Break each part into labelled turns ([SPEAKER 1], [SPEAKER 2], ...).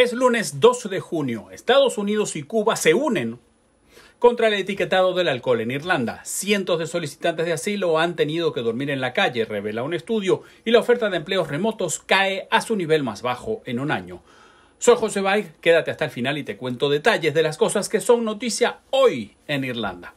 [SPEAKER 1] Es lunes 12 de junio. Estados Unidos y Cuba se unen contra el etiquetado del alcohol en Irlanda. Cientos de solicitantes de asilo han tenido que dormir en la calle, revela un estudio, y la oferta de empleos remotos cae a su nivel más bajo en un año. Soy José Baig, quédate hasta el final y te cuento detalles de las cosas que son noticia hoy en Irlanda.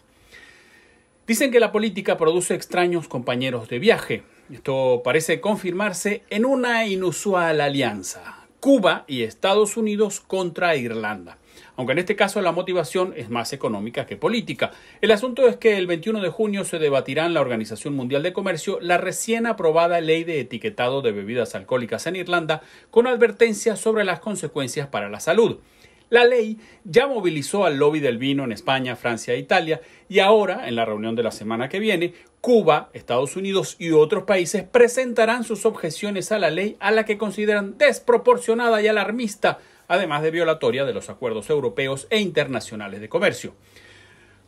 [SPEAKER 1] Dicen que la política produce extraños compañeros de viaje. Esto parece confirmarse en una inusual alianza. Cuba y Estados Unidos contra Irlanda. Aunque en este caso la motivación es más económica que política. El asunto es que el 21 de junio se debatirá en la Organización Mundial de Comercio la recién aprobada ley de etiquetado de bebidas alcohólicas en Irlanda con advertencias sobre las consecuencias para la salud. La ley ya movilizó al lobby del vino en España, Francia e Italia y ahora, en la reunión de la semana que viene, Cuba, Estados Unidos y otros países presentarán sus objeciones a la ley a la que consideran desproporcionada y alarmista, además de violatoria de los acuerdos europeos e internacionales de comercio.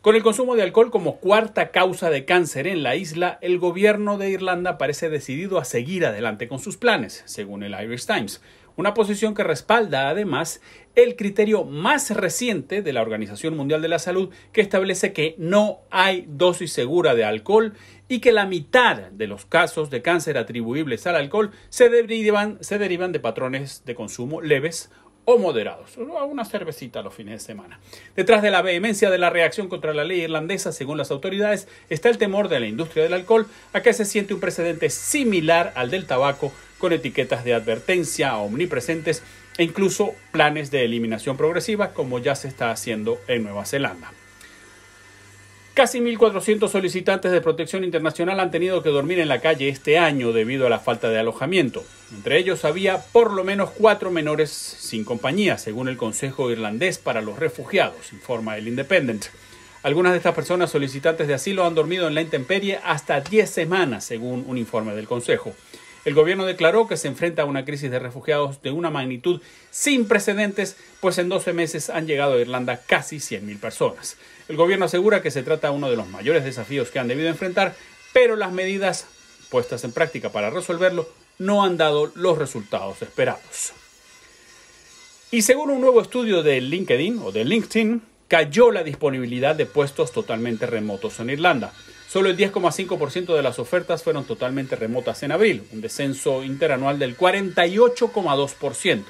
[SPEAKER 1] Con el consumo de alcohol como cuarta causa de cáncer en la isla, el gobierno de Irlanda parece decidido a seguir adelante con sus planes, según el Irish Times una posición que respalda además el criterio más reciente de la Organización Mundial de la Salud que establece que no hay dosis segura de alcohol y que la mitad de los casos de cáncer atribuibles al alcohol se derivan, se derivan de patrones de consumo leves o moderados, una cervecita a los fines de semana. Detrás de la vehemencia de la reacción contra la ley irlandesa, según las autoridades, está el temor de la industria del alcohol a que se siente un precedente similar al del tabaco con etiquetas de advertencia omnipresentes e incluso planes de eliminación progresiva como ya se está haciendo en Nueva Zelanda. Casi 1.400 solicitantes de protección internacional han tenido que dormir en la calle este año debido a la falta de alojamiento. Entre ellos había por lo menos cuatro menores sin compañía, según el Consejo Irlandés para los Refugiados, informa el Independent. Algunas de estas personas solicitantes de asilo han dormido en la intemperie hasta 10 semanas, según un informe del Consejo. El gobierno declaró que se enfrenta a una crisis de refugiados de una magnitud sin precedentes, pues en 12 meses han llegado a Irlanda casi 100.000 personas. El gobierno asegura que se trata de uno de los mayores desafíos que han debido enfrentar, pero las medidas puestas en práctica para resolverlo no han dado los resultados esperados. Y según un nuevo estudio de LinkedIn o de LinkedIn, cayó la disponibilidad de puestos totalmente remotos en Irlanda. Solo el 10,5% de las ofertas fueron totalmente remotas en abril, un descenso interanual del 48,2%.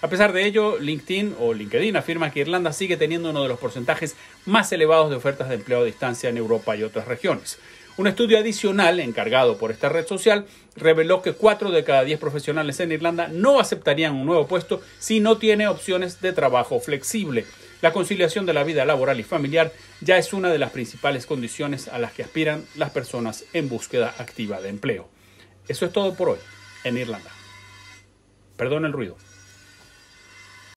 [SPEAKER 1] A pesar de ello, LinkedIn o LinkedIn afirma que Irlanda sigue teniendo uno de los porcentajes más elevados de ofertas de empleo a distancia en Europa y otras regiones. Un estudio adicional encargado por esta red social reveló que 4 de cada 10 profesionales en Irlanda no aceptarían un nuevo puesto si no tiene opciones de trabajo flexible, la conciliación de la vida laboral y familiar ya es una de las principales condiciones a las que aspiran las personas en búsqueda activa de empleo. Eso es todo por hoy en Irlanda. Perdón el ruido.